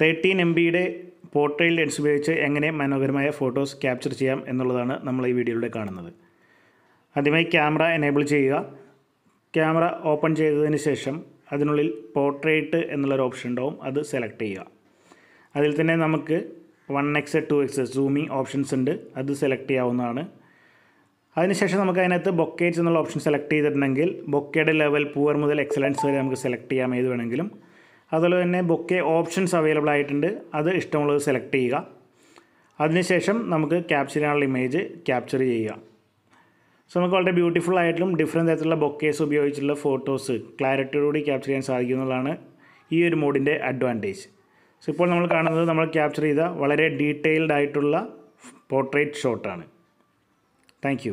thirteen M ബിയുടെ പോർട്രെയിൽ lens ഉപയോഗിച്ച് എങ്ങനെ മനോഹരമായ ഫോട്ടോസ് ക്യാപ്ചർ ചെയ്യാം എന്നുള്ളതാണ് നമ്മൾ ഈ വീഡിയോയിലൂടെ കാണുന്നത് ആദ്യമായി ക്യാമറ എനേബിൾ ചെയ്യുക ക്യാമറ ഓപ്പൺ ചെയ്തതിന് ശേഷം അതിനുള്ളിൽ പോർട്രേറ്റ് എന്നുള്ളൊരു ഓപ്ഷൻ ഉണ്ടാവും അത് സെലക്ട് ചെയ്യുക അതിൽ തന്നെ നമുക്ക് one X two X zooming options ഉണ്ട് അത് സെലക്ട് ചെയ്യാവുന്നതാണ് അതിനുശേഷം നമുക്ക് അതിനകത്ത് ബൊക്കേറ്റ്സ് എന്നുള്ള ഓപ്ഷൻ സെലക്ട് ചെയ്തിട്ടുണ്ടെങ്കിൽ ബൊക്കയുടെ ലെവൽ പൂവർ മുതൽ എക്സലൻസ് വരെ നമുക്ക് സെലക്ട് ചെയ്യാം ഏത് വേണമെങ്കിലും അതുപോലെ തന്നെ ബൊക്കെ ഓപ്ഷൻസ് അവൈലബിൾ ആയിട്ടുണ്ട് അത് ഇഷ്ടമുള്ളത് സെലക്ട് ചെയ്യുക അതിനുശേഷം നമുക്ക് ക്യാപ്ചർ ചെയ്യാനുള്ള ഇമേജ് ക്യാപ്ചർ ചെയ്യുക സോ നമുക്ക് വളരെ ബ്യൂട്ടിഫുൾ ആയിട്ടും ഡിഫറെൻറ്റ് തരത്തിലുള്ള ബൊക്കേസ് ഉപയോഗിച്ചുള്ള ഫോട്ടോസ് ക്ലാരിറ്റിയോടുകൂടി ക്യാപ്ചർ ചെയ്യാൻ സാധിക്കുന്നുള്ളതാണ് ഈ ഒരു മോഡിൻ്റെ അഡ്വാൻറ്റേജ് സോ ഇപ്പോൾ നമ്മൾ കാണുന്നത് നമ്മൾ ക്യാപ്ചർ ചെയ്ത വളരെ ഡീറ്റെയിൽഡ് ആയിട്ടുള്ള പോർട്രേറ്റ് ഷോട്ടാണ് താങ്ക്